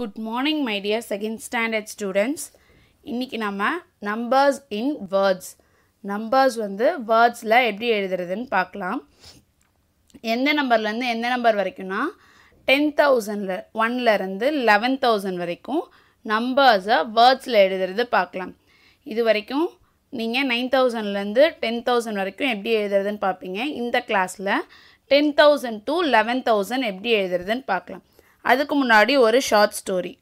Good morning my dear second standard students இன்றைக்கி நம்ம numbers இன் words numbers வந்து வேர்ட்ஸில் எப்படி எழுதுறதுன்னு பார்க்கலாம் எந்த நம்பர்லேருந்து எந்த நம்பர் வரைக்கும்னா டென் தௌசண்டில் ஒன்லேருந்து லெவன் தௌசண்ட் வரைக்கும் நம்பர்ஸை வேர்ட்ஸில் எழுதுறது பார்க்கலாம் இது வரைக்கும் நீங்கள் நைன் தௌசண்ட்லேருந்து டென் தௌசண்ட் வரைக்கும் எப்படி எழுதுறதுன்னு பார்ப்பீங்க இந்த கிளாஸில் ten thousand to eleven thousand எப்படி எழுதுறதுன்னு பார்க்கலாம் அதுக்கு முன்னாடி ஒரு ஷார்ட் ஸ்டோரி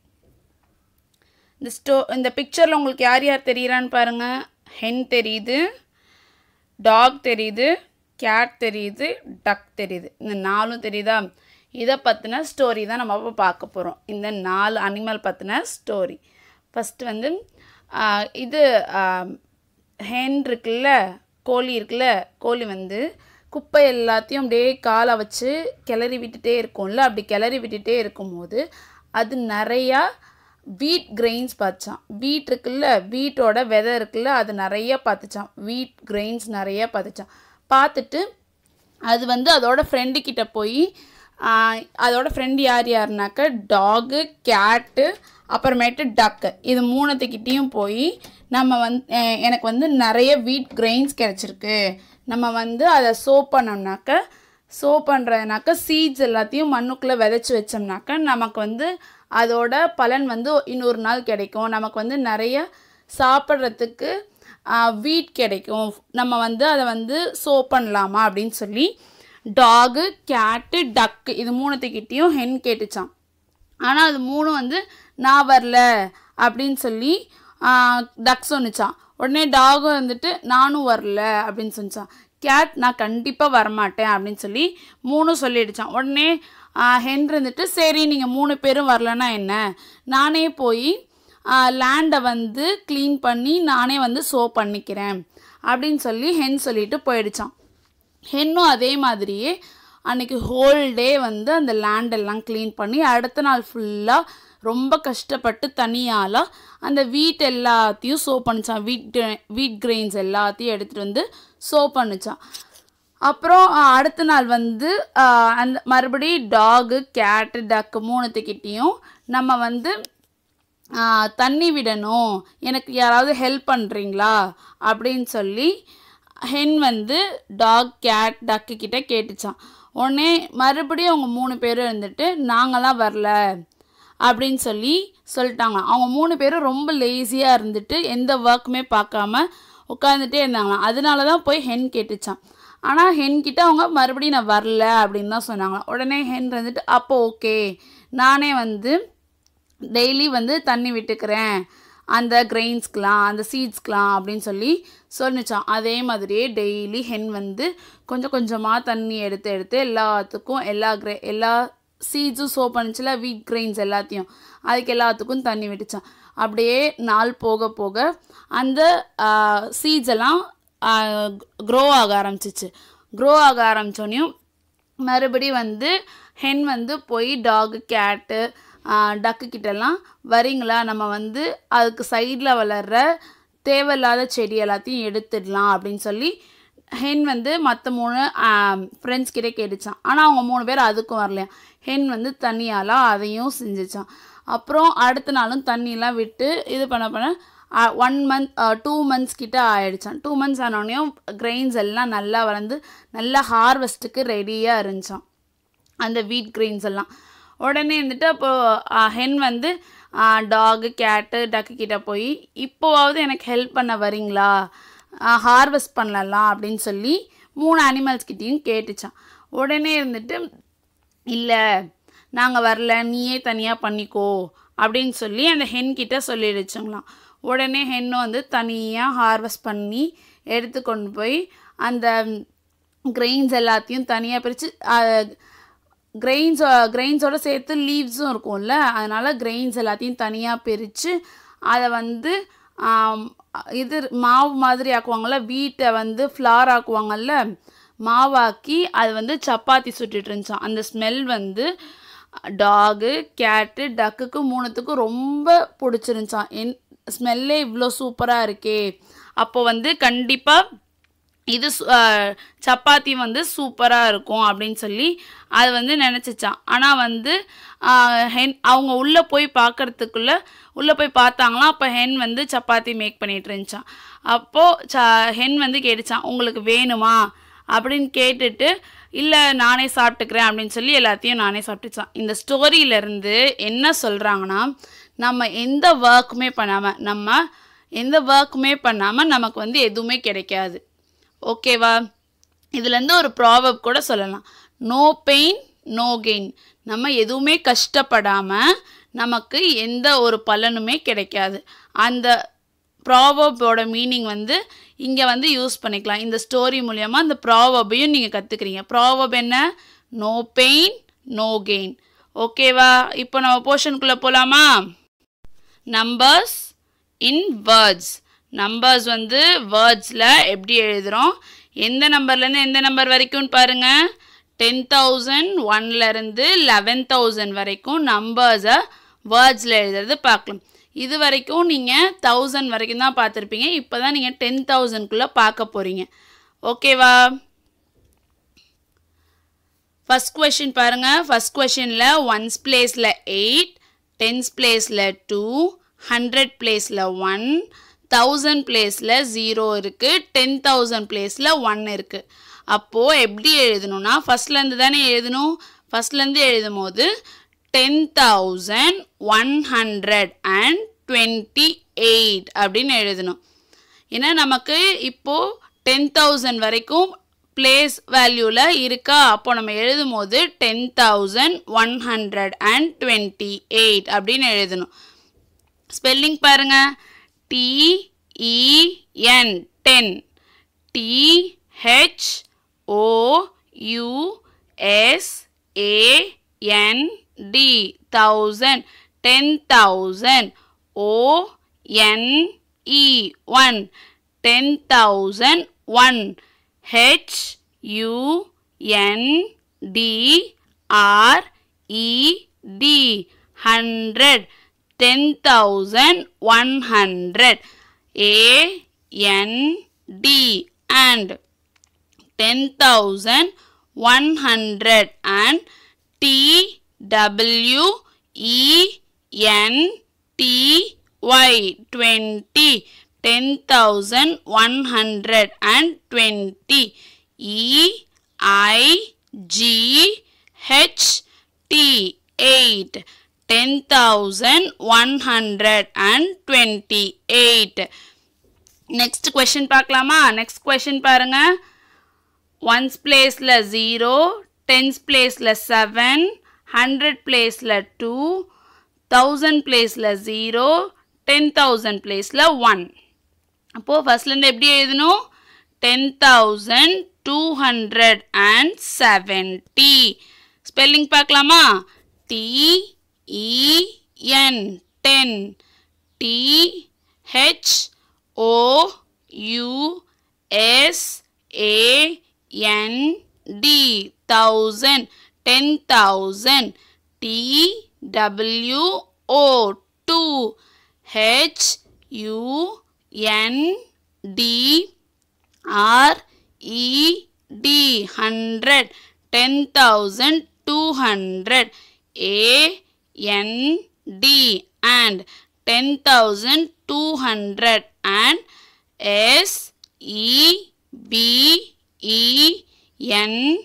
இந்த ஸ்டோ இந்த பிக்சரில் உங்களுக்கு யார் யார் தெரிகிறான்னு பாருங்கள் ஹென் தெரியுது டாக் தெரியுது கேட் தெரியுது டக் தெரியுது இந்த நாலும் தெரியுதா இதை பற்றின ஸ்டோரி தான் நம்ம அப்போ பார்க்க போகிறோம் இந்த நாலு அனிமல் பற்றின ஸ்டோரி ஃபஸ்ட்டு வந்து இது ஹென் இருக்குல்ல கோழி இருக்குல்ல கோழி வந்து குப்பை எல்லாத்தையும் அப்படியே காலை வச்சு கிளறி விட்டுட்டே இருக்கும்ல அப்படி கிளறி விட்டுட்டே இருக்கும்போது அது நிறையா வீட் கிரெயின்ஸ் பார்த்துச்சான் வீட் இருக்குல்ல வீட்டோட வெதை இருக்குல்ல அது நிறையா பார்த்துச்சான் வீட் கிரெயின்ஸ் நிறையா பார்த்துச்சான் பார்த்துட்டு அது வந்து அதோட ஃப்ரெண்டுக்கிட்ட போய் அதோட ஃப்ரெண்டு யார் யாருனாக்க டாகு கேட்டு அப்புறமேட்டு டக்கு இது மூணுத்துக்கிட்டேயும் போய் நம்ம வந் எனக்கு வந்து நிறைய வீட் கிரெயின்ஸ் கிடச்சிருக்கு நம்ம வந்து அதை சோ பண்ணோம்னாக்க சோ பண்ணுறதுனாக்க சீட்ஸ் எல்லாத்தையும் மண்ணுக்குள்ளே விதைச்சி வச்சோம்னாக்க நமக்கு வந்து அதோட பலன் வந்து இன்னொரு நாள் கிடைக்கும் நமக்கு வந்து நிறைய சாப்பிட்றதுக்கு வீட் கிடைக்கும் நம்ம வந்து அதை வந்து சோ பண்ணலாமா அப்படின்னு சொல்லி டாகு கேட்டு டக்கு இது மூணுத்துக்கிட்டேயும் ஹென் கேட்டுச்சான் ஆனால் அது மூணும் வந்து நான் வரல அப்படின்னு சொல்லி டக்ஸ் சொன்னிச்சான் உடனே டாகும் வந்துட்டு நானும் வரல அப்படின்னு சொன்னான் கேட் நான் கண்டிப்பாக வரமாட்டேன் அப்படின்னு சொல்லி மூணும் சொல்லிடுச்சான் உடனே ஹென்ரி வந்துட்டு சரி நீங்கள் மூணு பேரும் வரலன்னா என்ன நானே போய் லேண்டை வந்து க்ளீன் பண்ணி நானே வந்து சோ பண்ணிக்கிறேன் அப்படின்னு சொல்லி ஹென் சொல்லிட்டு போயிடுச்சான் ஹென்னும் அதே மாதிரியே அன்றைக்கி ஹோல் டே வந்து அந்த லேண்டெல்லாம் க்ளீன் பண்ணி அடுத்த நாள் ஃபுல்லாக ரொம்ப கஷ்டப்பட்டு தனியால் அந்த வீட் எல்லாத்தையும் சோப் பண்ணிச்சான் வீட் வீட் கிரெயின்ஸ் எல்லாத்தையும் எடுத்துகிட்டு வந்து சோ பண்ணிச்சான் அப்புறம் அடுத்த நாள் வந்து அந்த மறுபடி டாகு கேட்டு டக்கு மூணுத்துக்கிட்டேயும் நம்ம வந்து தண்ணி விடணும் எனக்கு யாராவது ஹெல்ப் பண்ணுறீங்களா அப்படின்னு சொல்லி ஹென் வந்து டாக் கேட் டக்கு கிட்டே கேட்டுச்சான் உடனே மறுபடியும் அவங்க மூணு பேரும் இருந்துட்டு நாங்களாம் வரல அப்படின்னு சொல்லி சொல்லிட்டாங்க அவங்க மூணு பேரும் ரொம்ப லேசியாக இருந்துட்டு எந்த ஒர்க்குமே பார்க்காம உட்காந்துட்டே இருந்தாங்களாம் அதனால தான் போய் ஹென் கேட்டுச்சான் ஆனால் ஹென் கிட்டே அவங்க மறுபடியும் நான் வரல அப்படின்னு தான் சொன்னாங்களாம் உடனே ஹென் இருந்துட்டு அப்போ ஓகே நானே வந்து டெய்லி வந்து தண்ணி விட்டுக்கிறேன் அந்த கிரெயின்ஸ்க்கெலாம் அந்த சீட்ஸ்க்கெலாம் அப்படின்னு சொல்லி சொன்னிச்சான் அதே மாதிரியே டெய்லி ஹென் வந்து கொஞ்சம் கொஞ்சமாக தண்ணி எடுத்து எடுத்து எல்லாத்துக்கும் எல்லா கிரே எல்லா சீட்ஸும் சோப் பண்ணிச்சுல வீட் கிரெயின்ஸ் எல்லாத்தையும் அதுக்கு எல்லாத்துக்கும் தண்ணி விட்டுச்சான் அப்படியே நாள் போக போக அந்த சீட்ஸ் எல்லாம் க்ரோ ஆக ஆரம்பிச்சிச்சு க்ரோ ஆக ஆரம்பித்தோடனையும் மறுபடி வந்து ஹென் வந்து போய் டாகு கேட்டு டக்கு கிட்டெல்லாம் வரீங்களா நம்ம வந்து அதுக்கு சைடில் வளர்கிற தேவையில்லாத செடி எல்லாத்தையும் எடுத்துடலாம் அப்படின்னு சொல்லி ஹென் வந்து மற்ற மூணு ஃப்ரெண்ட்ஸ் கிட்டே கேட்டுச்சான் ஆனால் அவங்க மூணு பேர் அதுக்கும் வரலையா ஹென் வந்து தண்ணியாலாம் அதையும் செஞ்சிச்சான் அப்புறம் அடுத்த நாளும் தண்ணியெலாம் விட்டு இது பண்ண பண்ண ஒன் மந்த் டூ மந்த்ஸ் கிட்ட ஆயிடுச்சான் டூ மந்த்ஸ் ஆனோடனையும் கிரெயின்ஸ் எல்லாம் நல்லா வளர்ந்து நல்லா ஹார்வெஸ்ட்டுக்கு ரெடியாக இருந்துச்சான் அந்த வீட் கிரெயின்ஸ் எல்லாம் உடனே இருந்துட்டு அப்போது ஹென் வந்து டாகு கேட்டு டக்கு கிட்டே போய் இப்போவாவது எனக்கு ஹெல்ப் பண்ண வரீங்களா ஹார்வெஸ்ட் பண்ணலாம் அப்படின்னு சொல்லி மூணு அனிமல்ஸ் கிட்டேயும் கேட்டுச்சான் உடனே இருந்துட்டு இல்லை நாங்கள் வரல நீயே தனியாக பண்ணிக்கோ அப்படின்னு சொல்லி அந்த ஹென் ஹென்கிட்ட சொல்லிடுச்சுங்களாம் உடனே ஹென்னும் வந்து தனியாக ஹார்வெஸ்ட் பண்ணி எடுத்து கொண்டு போய் அந்த கிரெயின்ஸ் எல்லாத்தையும் தனியாக பிரித்து கிரெயின்ஸ் கிரெயின்ஸோடு சேர்த்து லீவ்ஸும் இருக்கும்ல அதனால் கிரெயின்ஸ் எல்லாத்தையும் தனியாக பிரித்து அதை வந்து இது மாவு மாதிரி ஆக்குவாங்கள்ல வீட்டை வந்து ஃப்ளார் ஆக்குவாங்கள்ல மாவாக்கி அது வந்து சப்பாத்தி சுட்டுட்டு இருந்துச்சோம் அந்த ஸ்மெல் வந்து டாகு கேட்டு டக்குக்கு மூணுத்துக்கும் ரொம்ப பிடிச்சிருந்துச்சான் என் ஸ்மெல்லே இவ்வளோ சூப்பராக இருக்கே அப்போ வந்து கண்டிப்பாக இது சப்பாத்தி வந்து சூப்பராக இருக்கும் அப்படின்னு சொல்லி அது வந்து நினச்சிச்சான் ஆனால் வந்து ஹென் அவங்க உள்ளே போய் பார்க்குறதுக்குள்ளே உள்ளே போய் பார்த்தாங்களாம் அப்போ ஹென் வந்து சப்பாத்தி மேக் பண்ணிகிட்டு இருந்துச்சான் அப்போது ச ஹென் வந்து கேட்டுச்சான் உங்களுக்கு வேணுமா அப்படின்னு கேட்டுட்டு இல்லை நானே சாப்பிட்டுக்கிறேன் அப்படின்னு சொல்லி எல்லாத்தையும் நானே சாப்பிட்டுச்சான் இந்த ஸ்டோரியிலேருந்து என்ன சொல்கிறாங்கன்னா நம்ம எந்த ஒர்க்குமே பண்ணாமல் நம்ம எந்த ஒர்க்குமே பண்ணாமல் நமக்கு வந்து எதுவுமே கிடைக்காது ஓகேவா இதுலேருந்து ஒரு ப்ராவப் கூட சொல்லலாம் நோ பெயின் நோ கெயின் நம்ம எதுவுமே கஷ்டப்படாமல் நமக்கு எந்த ஒரு பலனுமே கிடைக்காது அந்த ப்ராவபோட மீனிங் வந்து இங்கே வந்து யூஸ் பண்ணிக்கலாம் இந்த ஸ்டோரி மூலயமா அந்த ப்ராவபையும் நீங்கள் கற்றுக்கிறீங்க ப்ராவப் என்ன நோ பெயின் நோ கெயின் ஓகேவா இப்போ நம்ம போர்ஷனுக்குள்ளே போகலாமா நம்பர்ஸ் இன் வேர்ட்ஸ் நம்பர்ஸ் வந்து வேர்ட்ஸில் எப்படி எழுதுகிறோம் எந்த நம்பர்லேருந்து எந்த நம்பர் வரைக்கும்னு பாருங்கள் டென் தௌசண்ட் ஒன்லேருந்து லெவன் தௌசண்ட் வரைக்கும் நம்பர்ஸை வேர்ட்ஸில் எழுதுறது பார்க்கலாம் இது வரைக்கும் நீங்கள் தௌசண்ட் வரைக்கும் தான் பார்த்துருப்பீங்க இப்போ தான் நீங்கள் டென் தௌசண்ட்குள்ளே பார்க்க போகிறீங்க ஓகேவா ஃபஸ்ட் கொஷின் பாருங்கள் ஃபஸ்ட் கொஷினில் ஒன்ஸ் பிளேஸில் எயிட் டென்ஸ் பிளேஸில் டூ ஹண்ட்ரட் பிளேஸில் ஒன் தௌசண்ட் பிளேஸில் ஜீரோ இருக்குது டென் தௌசண்ட் பிளேஸில் ஒன் இருக்குது அப்போது எப்படி எழுதணும்னா ஃபஸ்ட்லேருந்து தானே எழுதணும் ஃபஸ்ட்லேருந்து எழுதும் போது ten thousand one hundred and twenty eight அப்படின்னு எழுதணும் ஏன்னா நமக்கு இப்போது டென் தௌசண்ட் வரைக்கும் பிளேஸ் வேல்யூவில் இருக்கா அப்போ நம்ம எழுதும் போது ten thousand one hundred and twenty eight அப்படின்னு எழுதணும் ஸ்பெல்லிங் பாருங்கள் T E N 10 T H O U S A N D thousand ten thousand O N E one ten thousand one H U N D R E D hundred ten thousand one hundred. A N D and ten thousand one hundred and T W E N T Y twenty. Ten thousand one hundred and twenty. E I G H T eight. Ten thousand one hundred and twenty eight next question பார்க்கலாமா next question பாருங்கள் ones பிளேஸில் zero tens பிளேஸில் seven hundred பிளேஸில் two thousand பிளேஸில் zero ten thousand பிளேஸில் one அப்போது ஃபஸ்ட்லேருந்து எப்படி எழுதணும் ten thousand two hundred and seventy spelling பார்க்கலாமா T E N ten T H O U S A N D thousand ten thousand T W O two H U N D R E D hundred ten thousand two hundred A N D and 10,200 and S E B E N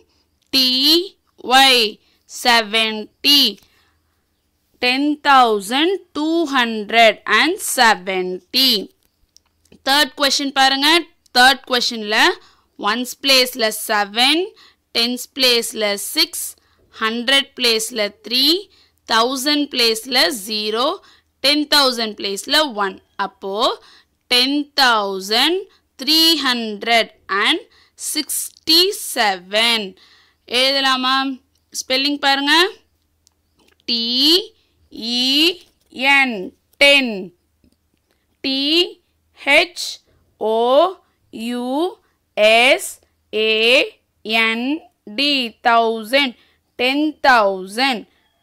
T Y 70 10,270 Third question paranga Third question la 1's place la 7 10's place la 6 100 place la 3 thousand பிளேஸில் zero ten thousand பிளேஸில் one அப்போது ten thousand three hundred and sixty seven எழுதலாமா spelling பாருங்கள் T E N ten டிஹெச்ஓயுஎஸ்ஏஎன்டி thousand ten thousand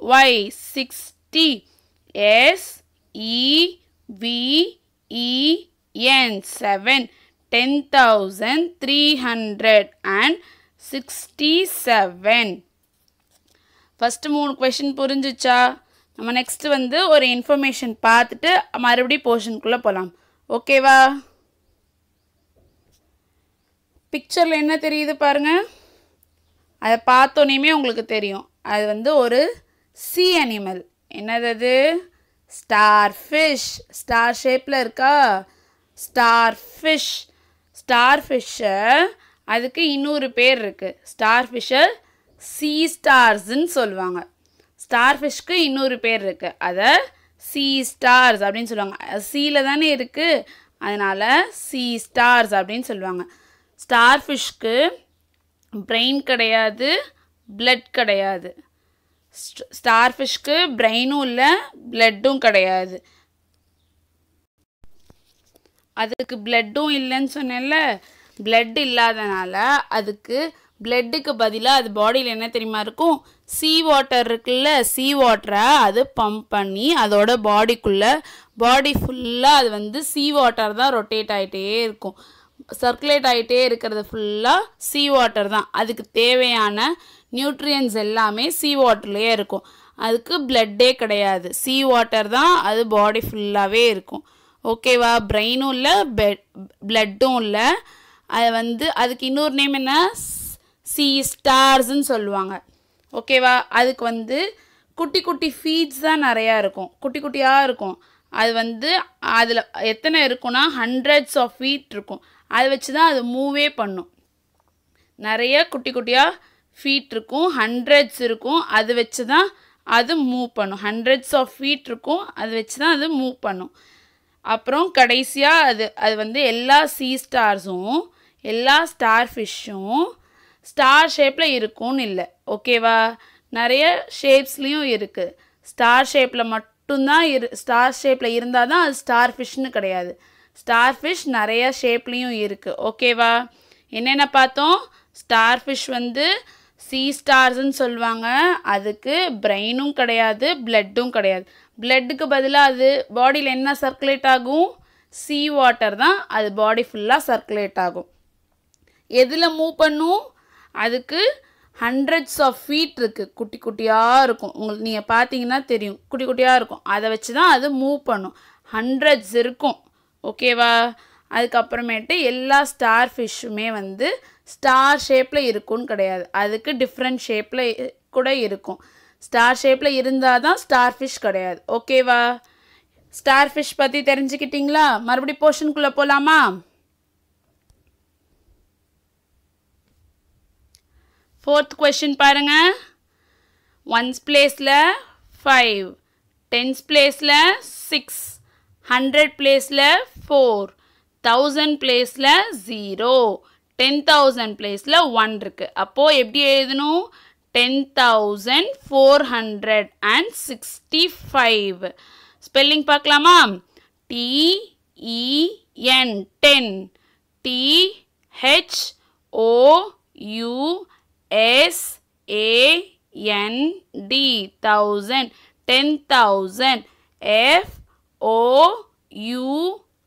Y 60 S E V E N 7 10367 first மூணு question புரிஞ்சிச்சா நம்ம next வந்து ஒரு இன்ஃபர்மேஷன் பார்த்துட்டு மறுபடியும் போர்ஷனுக்குள்ளே போகலாம் ஓகேவா பிக்சரில் என்ன தெரியுது பாருங்கள் அதை பார்த்தோன்னே உங்களுக்கு தெரியும் அது வந்து ஒரு சி அனிமல் என்னது ஸ்டார் ஃபிஷ் ஸ்டார் ஷேப்பில் இருக்கா ஸ்டார் ஃபிஷ் ஸ்டார் ஃபிஷ்ஷை அதுக்கு இன்னொரு பேர் இருக்குது ஸ்டார் ஃபிஷ்ஷை சி ஸ்டார்ஸுன்னு சொல்லுவாங்க ஸ்டார் ஃபிஷ்க்கு இன்னொரு பேர் இருக்குது அதை சி ஸ்டார்ஸ் அப்படின்னு சொல்லுவாங்க சீல தானே இருக்குது அதனால் சி ஸ்டார்ஸ் அப்படின்னு சொல்லுவாங்க ஸ்டார் ஃபிஷ்க்கு பிரெயின் கிடையாது பிளட் கிடையாது ஸ்டார் ஃபிஷ்க்கு பிரெயினும் இல்லை பிளட்டும் கிடையாது அதுக்கு பிளட்டும் இல்லைன்னு சொன்னேன்ல பிளட் இல்லாதனால அதுக்கு பிளட்டுக்கு பதிலாக அது பாடியில் என்ன தெரியுமா இருக்கும் சீ வாட்டர் இருக்குல்ல சீ வாட்டரை அது பம்ப் பண்ணி அதோட பாடிக்குள்ளே பாடி ஃபுல்லாக அது வந்து சீ வாட்டர் தான் ரொட்டேட் ஆகிட்டே இருக்கும் சர்க்குலேட் ஆகிட்டே இருக்கிறது ஃபுல்லாக சீ வாட்டர் தான் அதுக்கு தேவையான நியூட்ரியன்ஸ் எல்லாமே சீ வாட்டர்லேயே இருக்கும் அதுக்கு பிளட்டே கிடையாது சீ வாட்டர் தான் அது பாடி ஃபுல்லாகவே இருக்கும் ஓகேவா பிரெயினும் இல்லை பெட் பிளட்டும் இல்லை அது வந்து அதுக்கு இன்னொரு நேம் என்ன சி ஸ்டார்ஸ்ன்னு சொல்லுவாங்க ஓகேவா அதுக்கு வந்து குட்டி குட்டி ஃபீட்ஸ் தான் நிறையா இருக்கும் குட்டி குட்டியாக இருக்கும் அது வந்து அதில் எத்தனை இருக்குன்னா ஹண்ட்ரட்ஸ் ஆஃப் ஃபீட் இருக்கும் அதை வச்சு தான் அது மூவே பண்ணும் நிறைய குட்டி குட்டியாக ஃபீட் இருக்கும் ஹண்ட்ரட்ஸ் இருக்கும் அது வச்சு தான் அது மூவ் பண்ணும் ஹண்ட்ரட்ஸ் ஆஃப் ஃபீட் இருக்கும் அது வச்சு தான் அது மூவ் பண்ணும் அப்புறம் கடைசியாக அது அது வந்து எல்லா சீ ஸ்டார்ஸும் எல்லா ஸ்டார் ஃபிஷ்ஷும் ஸ்டார் ஷேப்பில் இருக்கும்னு இல்லை ஓகேவா நிறைய ஷேப்ஸ்லேயும் இருக்குது ஸ்டார் ஷேப்பில் மட்டும்தான் இரு ஸ்டார் ஷேப்பில் இருந்தால் தான் அது ஸ்டார் ஃபிஷ்னு கிடையாது ஸ்டார் ஃபிஷ் நிறைய ஷேப்லேயும் இருக்குது ஓகேவா என்னென்ன பார்த்தோம் ஸ்டார் ஃபிஷ் வந்து சி ஸ்டார்ஸ்ன்னு சொல்லுவாங்க அதுக்கு பிரெயினும் கிடையாது பிளட்டும் கிடையாது பிளட்டுக்கு பதிலாக அது பாடியில் என்ன சர்க்குலேட் ஆகும் சி வாட்டர் தான் அது பாடி ஃபுல்லாக சர்க்குலேட் ஆகும் எதில் மூவ் பண்ணும் அதுக்கு ஹண்ட்ரட்ஸ் ஆஃப் ஃபீட் இருக்குது குட்டி குட்டியாக இருக்கும் உங்களுக்கு நீங்கள் பார்த்தீங்கன்னா தெரியும் குட்டி குட்டியாக இருக்கும் அதை வச்சு தான் அது மூவ் பண்ணும் ஹண்ட்ரட்ஸ் இருக்கும் ஓகேவா அதுக்கப்புறமேட்டு எல்லா ஸ்டார் ஃபிஷ்ஷுமே வந்து ஸ்டார் ஷேப்பில் இருக்கும்னு கிடையாது அதுக்கு டிஃப்ரெண்ட் ஷேப்பில் கூட இருக்கும் ஸ்டார் ஷேப்பில் இருந்தால் தான் ஸ்டார் ஃபிஷ் கிடையாது ஓகேவா ஸ்டார் ஃபிஷ் பற்றி தெரிஞ்சுக்கிட்டிங்களா மறுபடி போர்ஷனுக்குள்ளே போகலாமா ஃபோர்த் கொஷின் பாருங்கள் ஒன்ஸ் பிளேஸில் ஃபைவ் டென்ஸ் பிளேஸில் சிக்ஸ் ஹண்ட்ரட் பிளேஸில் ஃபோர் தௌசண்ட் பிளேஸில் ஜீரோ டென் தௌசண்ட் பிளேஸில் ஒன் இருக்குது அப்போது எப்படி எழுதணும் ten thousand four hundred and sixty five spelling பார்க்கலாமா T E N ten T H thousand ten thousand F O U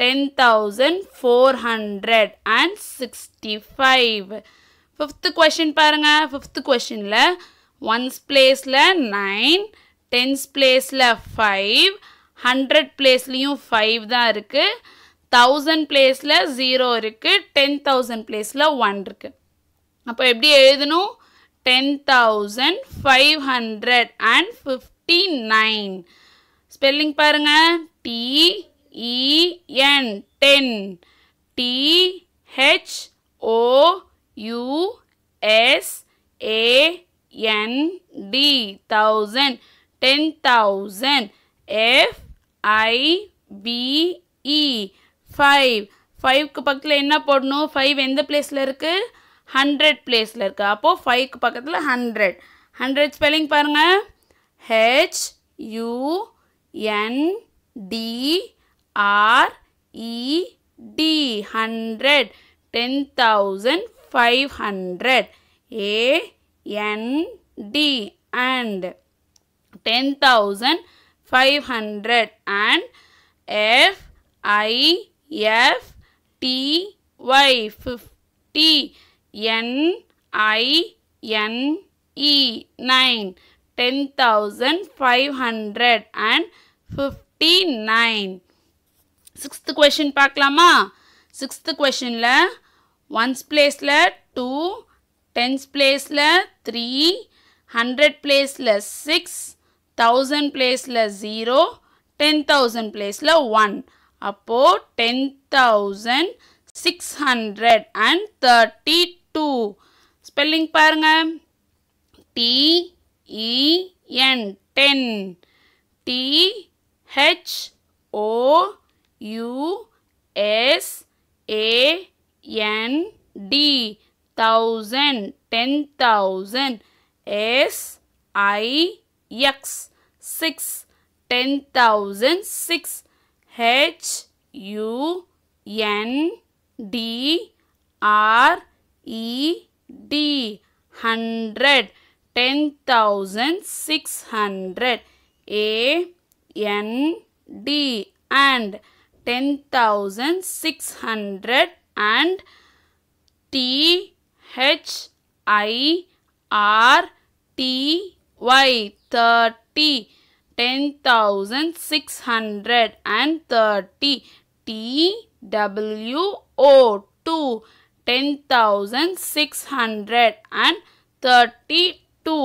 ten thousand four and sixty five fifth question பாருங்கள் fifth கொஷினில் ஒன்ஸ் பிளேஸில் நைன் டென்ஸ் பிளேஸில் ஃபைவ் ஹண்ட்ரட் பிளேஸ்லேயும் ஃபைவ் தான் இருக்குது தௌசண்ட் பிளேஸில் zero இருக்குது டென் தௌசண்ட் பிளேஸில் ஒன் இருக்குது அப்போ எப்படி எழுதணும் ten thousand five hundred and fifty nine spelling பாருங்கள் T E N ten T H O U S A N D thousand ten thousand F I V E five ஃபைவ்க்கு பக்கத்தில் என்ன போடணும் ஃபைவ் எந்த பிளேஸில் இருக்குது ஹண்ட்ரட் பிளேஸில் இருக்குது அப்போது ஃபைவ்க்கு பக்கத்தில் ஹண்ட்ரட் ஹண்ட்ரட் ஸ்பெல்லிங் பாருங்கள் H U N T R E D hundred ten thousand five hundred A N D and ten thousand five hundred and F I F T Y fifty N I N E nine ten thousand five hundred and fifty nine sixth question பார்க்கலாமா sixth கொஷினில் ones பிளேஸில் two tens பிளேஸில் three hundred பிளேஸில் six thousand பிளேஸில் zero ten thousand பிளேஸில் one அப்போது ten thousand six hundred and thirty two spelling பாருங்கள் T E N ten T H O U S A N D thousand ten thousand S I X six ten thousand six H U N D R E D hundred ten thousand six hundred A N D and ten thousand six hundred and T H I R T Y thirty ten thousand six hundred and thirty T W O two ten thousand six hundred and thirty two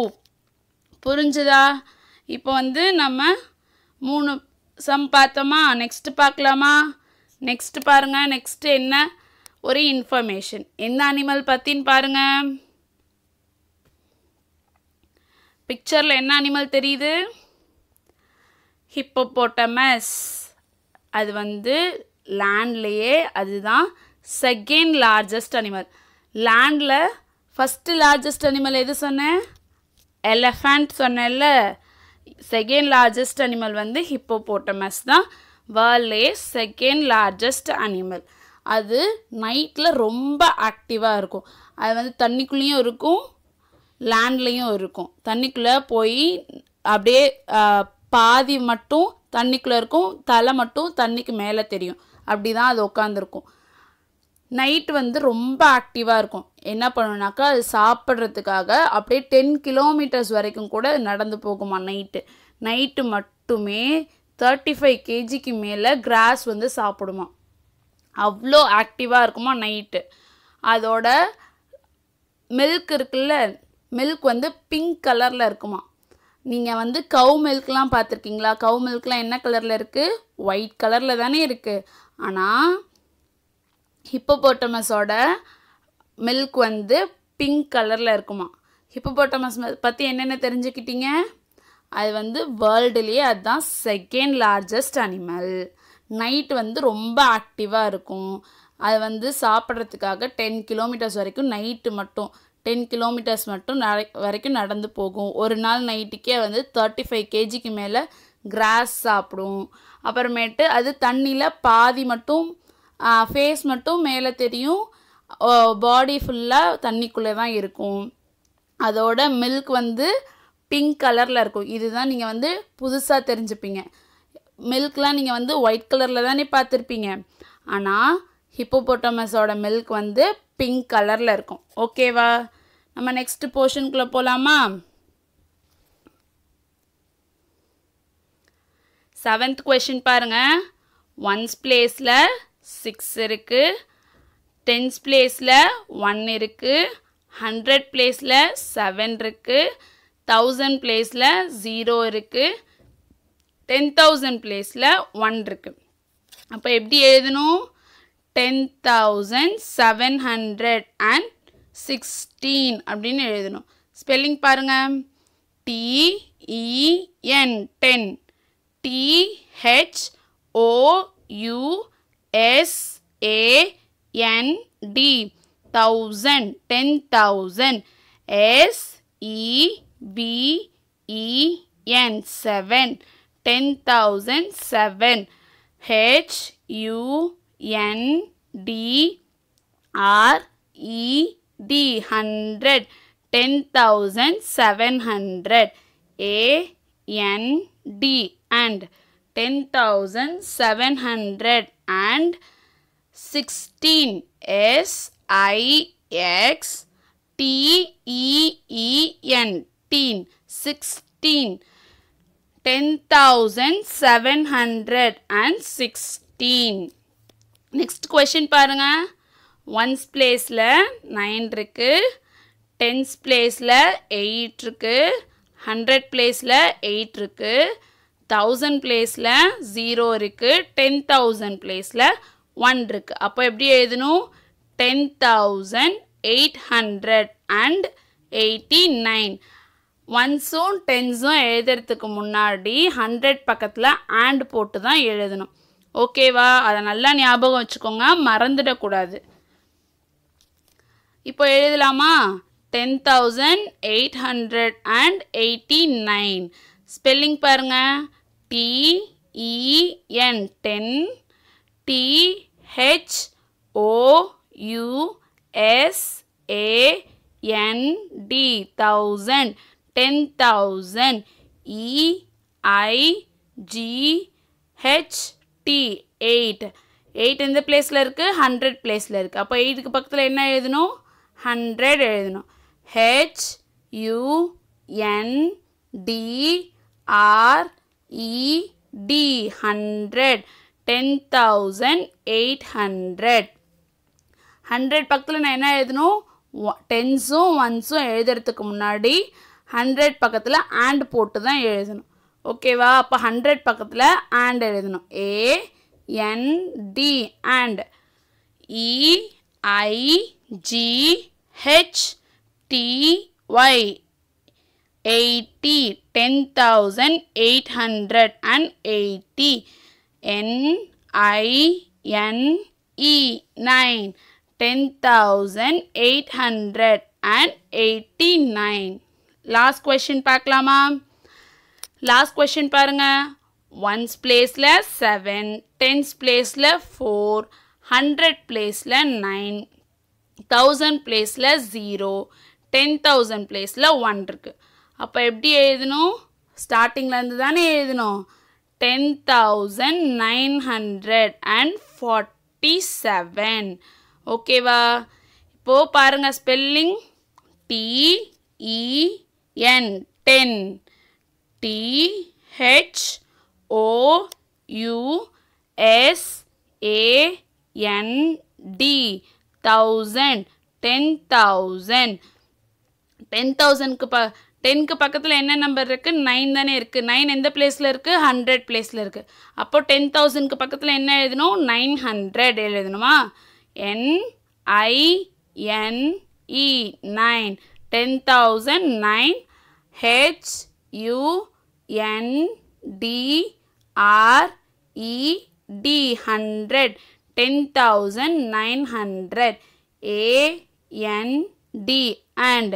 புரிஞ்சுதா இப்போ வந்து நம்ம மூணு some பார்த்தோமா next பார்க்கலாமா next பாருங்கள் next என்ன ஒரு இன்ஃபர்மேஷன் என்ன அனிமல் பற்றின்னு பாருங்கள் பிக்சரில் என்ன அனிமல் தெரியுது ஹிப்போபோட்டமஸ் அது வந்து லேண்ட்லேயே அதுதான் செகண்ட் லார்ஜஸ்ட் அனிமல் லேண்டில் ஃபஸ்ட்டு லார்ஜஸ்ட் அனிமல் எது சொன்னேன் எலஃபண்ட் சொன்னேன்ல செகண்ட் லார்ஜஸ்ட் அனிமல் வந்து ஹிப்போபோட்டமஸ் தான் வேர்ல்ட்லே செகண்ட் லார்ஜஸ்ட் அனிமல் அது நைட்டில் ரொம்ப ஆக்டிவாக இருக்கும் அது வந்து தண்ணிக்குள்ளேயும் இருக்கும் லேண்ட்லேயும் இருக்கும் தண்ணிக்குள்ளே போய் அப்படியே பாதி மட்டும் தண்ணிக்குள்ளே இருக்கும் தலை மட்டும் தண்ணிக்கு மேலே தெரியும் அப்படி தான் அது உட்காந்துருக்கும் நைட் வந்து ரொம்ப ஆக்டிவாக இருக்கும் என்ன பண்ணுனாக்கா அது சாப்பிட்றதுக்காக அப்படியே டென் கிலோமீட்டர்ஸ் வரைக்கும் கூட நடந்து போகுமா நைட்டு நைட்டு மட்டுமே தேர்ட்டி ஃபைவ் கேஜிக்கு மேலே கிராஸ் வந்து சாப்பிடுமா அவ்வளோ ஆக்டிவாக இருக்குமா நைட்டு அதோட மில்க் இருக்குல்ல மில்க் வந்து பிங்க் கலரில் இருக்குமா நீங்கள் வந்து கவு மில்க்லாம் பார்த்துருக்கீங்களா கவு மில்க்லாம் என்ன கலரில் இருக்குது ஒயிட் கலரில் தானே இருக்குது ஆனால் ஹிப்போபோட்டமஸோட மில்க் வந்து பிங்க் கலரில் இருக்குமா ஹிப்போபோட்டமஸ் பற்றி என்னென்ன தெரிஞ்சுக்கிட்டீங்க அது வந்து வேர்ல்டுலேயே அதுதான் செகண்ட் லார்ஜஸ்ட் அனிமல் நைட் வந்து ரொம்ப ஆக்டிவாக இருக்கும் அது வந்து சாப்பிட்றதுக்காக டென் கிலோமீட்டர்ஸ் வரைக்கும் நைட்டு மட்டும் டென் கிலோமீட்டர்ஸ் மட்டும் வரைக்கும் நடந்து போகும் ஒரு நாள் நைட்டுக்கே வந்து தேர்ட்டி ஃபைவ் கேஜிக்கு மேலே கிராஸ் சாப்பிடும் அப்புறமேட்டு அது தண்ணியில் பாதி மட்டும் ஃபேஸ் மட்டும் மேலே தெரியும் பாடி ஃபுல்லாக தண்ணிக்குள்ளே தான் இருக்கும் அதோட மில்க் வந்து பிங்க் கலரில் இருக்கும் இதுதான் நீங்கள் வந்து புதுசாக தெரிஞ்சுப்பீங்க மில்க்லாம் நீங்கள் வந்து ஒயிட் கலரில் தானே பார்த்துருப்பீங்க ஆனால் ஹிப்போபோட்டமஸோட மில்க் வந்து பிங்க் கலரில் இருக்கும் ஓகேவா நம்ம நெக்ஸ்ட் போர்ஷனுக்குள்ளே போகலாமா செவன்த் கொஷின் பாருங்கள் ஒன்ஸ் பிளேஸில் சிக்ஸ் இருக்குது டென்ஸ் பிளேஸில் ஒன் இருக்குது ஹண்ட்ரட் பிளேஸில் செவன் இருக்குது தௌசண்ட் பிளேஸில் ஜீரோ இருக்குது டென் தௌசண்ட் பிளேஸில் ஒன் இருக்குது அப்போ எப்படி எழுதணும் ten thousand seven hundred and sixteen அப்படின்னு எழுதணும் ஸ்பெல்லிங் பாருங்கள் T E N e ten T H O U S A N D thousand ten thousand S E B E N seven ten thousand seven H U N D R E D hundred ten thousand seven hundred A N D and ten thousand seven hundred and 16 S I X T E E N teen 16 10716 next question பாருங்க ones பிளேஸில் nine இருக்குது tens பிளேஸில் eight இருக்குது hundred பிளேஸில் eight இருக்குது thousand பிளேஸில் zero இருக்குது ten thousand பிளேஸில் ஒன் இருக்குது அப்போ எப்படி எழுதணும் ten thousand eight hundred and eighty nine ஒன்ஸும் டென்ஸும் எழுதுறதுக்கு முன்னாடி ஹண்ட்ரட் பக்கத்தில் ஆண்ட் போட்டு தான் எழுதணும் ஓகேவா அதை நல்லா ஞாபகம் வச்சுக்கோங்க மறந்துடக்கூடாது இப்போ எழுதலாமா ten thousand eight hundred and eighty nine spelling பாருங்கள் T E N ten டிஹெச்ஓயுஎஸ்ஏஎன்டி thousand ten thousand EIGHT eight eight எந்த பிளேஸில் இருக்குது ஹண்ட்ரட் பிளேஸில் இருக்குது அப்போ எயிட்டுக்கு பக்கத்தில் என்ன எழுதணும் ஹண்ட்ரட் எழுதணும் H U N E D hundred ten thousand eight hundred hundred பக்கத்தில் நான் என்ன எழுதணும் டென்ஸும் ஒன்ஸும் எழுதுறதுக்கு முன்னாடி ஹண்ட்ரட் பக்கத்தில் ஆண்ட் போட்டு தான் எழுதணும் ஓகேவா அப்போ ஹண்ட்ரட் பக்கத்தில் ஆண்ட் எழுதணும் A N D and E I G H T Y eighty ten thousand eight hundred and eighty N I N E nine ten thousand eight hundred and eighty nine last question பார்க்கலாமா லாஸ்ட் கொஷின் பாருங்கள் ஒன்ஸ் பிளேஸில் செவன் டென்ஸ் பிளேஸில் ஃபோர் ஹண்ட்ரட் பிளேஸில் nine thousand பிளேஸில் zero ten thousand பிளேஸில் one இருக்குது அப்போ எப்படி எழுதணும் ஸ்டார்டிங்லேருந்து தானே எழுதணும் ten thousand nine hundred and forty seven ஓகேவா இப்போது பாருங்கள் spelling T E N ten T H O U S A N D thousand ten thousand ten தௌசண்ட்க்கு ப டென்க்கு பக்கத்தில் என்ன நம்பர் இருக்குது நைன் தானே இருக்குது நைன் எந்த பிளேஸில் இருக்குது ஹண்ட்ரட் பிளேஸில் இருக்குது அப்போது டென் தௌசண்ட்க்கு பக்கத்தில் என்ன எழுதணும் நைன் ஹண்ட்ரட் எழுதணுமா N I N E nine ten thousand nine H U N D R E D hundred ten thousand nine hundred A N D and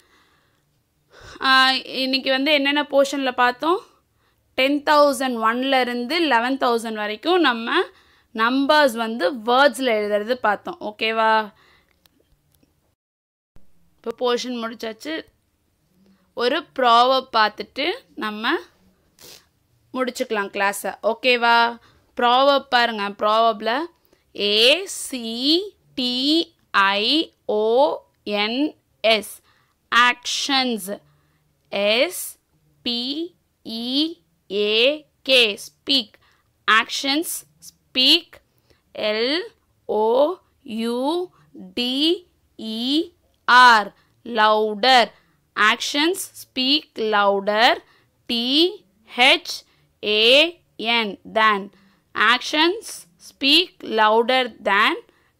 இன்றைக்கி வந்து என்னென்ன போர்ஷனில் பார்த்தோம் டென் தௌசண்ட் ஒன்லேருந்து லெவன் தௌசண்ட் வரைக்கும் நம்ம நம்பர்ஸ் வந்து வேர்ட்ஸில் எழுதுறது பார்த்தோம் ஓகேவா இப்போ போர்ஷன் முடிச்சாச்சு ஒரு ப்ராவை பார்த்துட்டு நம்ம முடிச்சுக்கலாம் கிளாஸை ஓகேவா ப்ராவை பாருங்க ப்ராவபில் A C actions S P E A K speak actions speak L O U D E R louder actions speak louder T H A N than actions speak louder than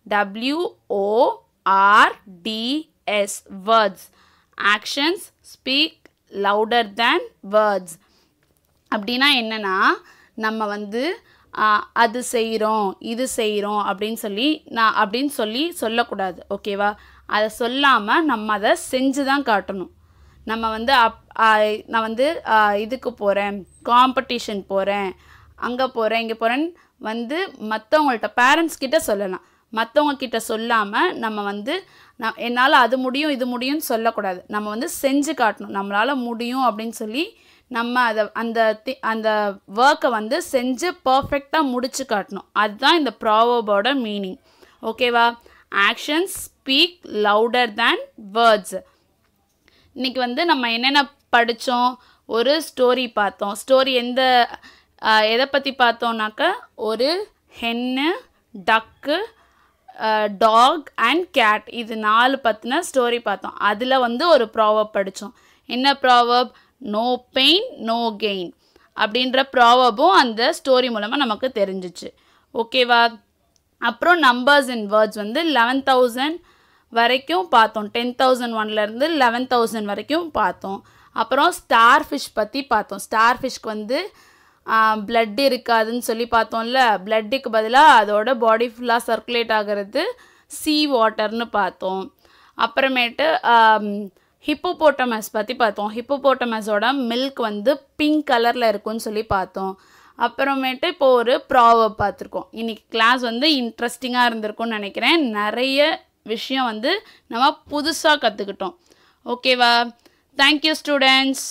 W O R D S words actions speak louder than words அப்படின்னா என்னென்னா நம்ம வந்து அது செய்கிறோம் இது செய்கிறோம் அப்படின்னு சொல்லி நான் அப்படின்னு சொல்லி சொல்லக்கூடாது ஓகேவா அதை சொல்லாமல் நம்ம அதை செஞ்சு தான் காட்டணும் நம்ம வந்து அப் நான் வந்து இதுக்கு போகிறேன் காம்படிஷன் போகிறேன் அங்கே போகிறேன் இங்கே போகிறேன்னு வந்து மற்றவங்கள்ட்ட பேரண்ட்ஸ் கிட்ட சொல்லலாம் மற்றவங்க கிட்ட சொல்லாமல் நம்ம வந்து நான் என்னால் அது முடியும் இது முடியும்னு சொல்லக்கூடாது நம்ம வந்து செஞ்சு காட்டணும் நம்மளால் முடியும் அப்படின்னு சொல்லி நம்ம அதை அந்த தி அந்த ஒர்க்கை வந்து செஞ்சு பர்ஃபெக்டாக முடிச்சு காட்டணும் அதுதான் இந்த ப்ராவோபோட மீனிங் ஓகேவா actions speak louder than words இன்றைக்கி வந்து நம்ம என்னென்ன படித்தோம் ஒரு ஸ்டோரி பார்த்தோம் ஸ்டோரி எந்த எதை பற்றி பார்த்தோம்னாக்க ஒரு ஹென்னு டக்கு டாக் அண்ட் கேட் இது நாலு பற்றின ஸ்டோரி பார்த்தோம் அதில் வந்து ஒரு ப்ராவப் படித்தோம் என்ன proverb no pain no gain அப்படின்ற ப்ராவபும் அந்த ஸ்டோரி மூலமாக நமக்கு தெரிஞ்சிச்சு ஓகேவா அப்புறம் நம்பர்ஸ் அண்ட் வேர்ட்ஸ் வந்து லெவன் தௌசண்ட் வரைக்கும் பார்த்தோம் டென் தௌசண்ட் ஒன்லேருந்து லெவன் தௌசண்ட் வரைக்கும் பார்த்தோம் அப்புறம் ஸ்டார் ஃபிஷ் பற்றி பார்த்தோம் ஸ்டார் ஃபிஷ்க்கு வந்து பிளட் இருக்காதுன்னு சொல்லி பார்த்தோம்ல பிளட்டுக்கு பதிலாக அதோட பாடி ஃபுல்லாக சர்க்குலேட் ஆகிறது சீ வாட்டர்னு பார்த்தோம் அப்புறமேட்டு ஹிப்போபோட்டமஸ் பற்றி பார்த்தோம் ஹிப்போபோட்டமஸோட மில்க் வந்து பிங்க் கலரில் இருக்கும்னு சொல்லி பார்த்தோம் அப்புறமேட்டு இப்போது ஒரு ப்ராவை பார்த்துருக்கோம் இன்றைக்கி கிளாஸ் வந்து இன்ட்ரெஸ்டிங்காக இருந்திருக்கும்னு நினைக்கிறேன் நிறைய விஷயம் வந்து நம்ம புதுசாக கற்றுக்கிட்டோம் ஓகேவா தேங்க்யூ ஸ்டூடெண்ட்ஸ்